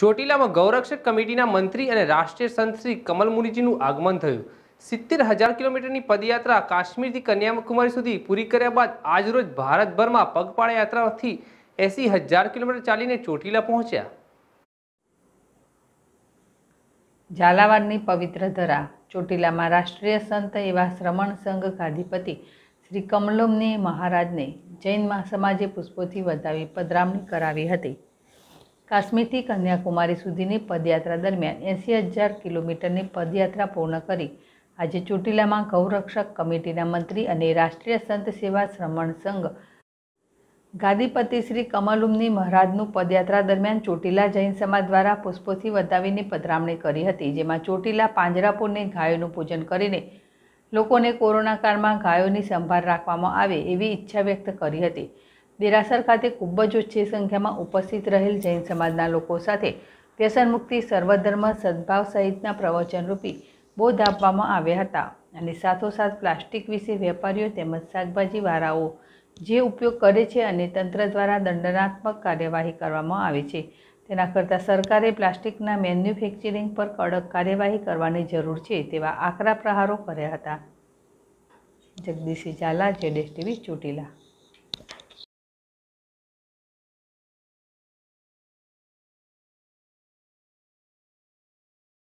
ચોટીલામાં ગૌરક્ષક કમિટીના મંત્રી અને રાષ્ટ્રીય સંત શ્રી કમલમુનીજીનું આગમન થયું સિત્તેર હજાર કિલોમીટરની પદયાત્રા કાશ્મીરથી કન્યાકુમારી સુધી પૂરી કર્યા બાદ આજરોજ ભારતભરમાં પગપાળા યાત્રાથી એસી હજાર કિલોમીટર ચાલીને ચોટીલા પહોંચ્યા ઝાલાવાડની પવિત્ર ધરા ચોટીલામાં રાષ્ટ્રીય સંત એવા શ્રમણ સંઘ ગાદીપતિ શ્રી કમલોમની મહારાજને જૈન મહાસમાજે પુષ્પોથી વધાવી પધરામણી કરાવી હતી કાશ્મીરથી કન્યાકુમારી સુધીની પદયાત્રા દરમિયાન એંસી હજાર કિલોમીટરની પદયાત્રા પૂર્ણ કરી આજે ચોટીલામાં ગૌરક્ષક કમિટીના મંત્રી અને રાષ્ટ્રીય સંત સેવા શ્રમણ સંઘ ગાદીપતિ શ્રી કમલુમની મહારાજનું પદયાત્રા દરમિયાન ચોટીલા જૈન સમાજ દ્વારા પુષ્પોથી વધાવીને પધરામણી કરી હતી જેમાં ચોટીલા પાંજરાપુરને ગાયોનું પૂજન કરીને લોકોને કોરોના કાળમાં ગાયોની સંભાળ રાખવામાં આવે એવી ઈચ્છા વ્યક્ત કરી હતી દેરાસર ખાતે ખૂબ જ ઓછી સંખ્યામાં ઉપસ્થિત રહેલ જૈન સમાજના લોકો સાથે વ્યસન મુક્તિ સર્વધર્મ સદભાવ સહિતના પ્રવચનરૂપી બોધ આપવામાં આવ્યા હતા અને સાથોસાથ પ્લાસ્ટિક વિશે વેપારીઓ તેમજ શાકભાજી વાળાઓ જે ઉપયોગ કરે છે અને તંત્ર દ્વારા દંડનાત્મક કાર્યવાહી કરવામાં આવે છે તેના કરતાં સરકારે પ્લાસ્ટિકના મેન્યુફેક્ચરિંગ પર કડક કાર્યવાહી કરવાની જરૂર છે તેવા આકરા પ્રહારો કર્યા હતા જગદીશ ઝાલા જેડેશ ટીવી ચોટીલા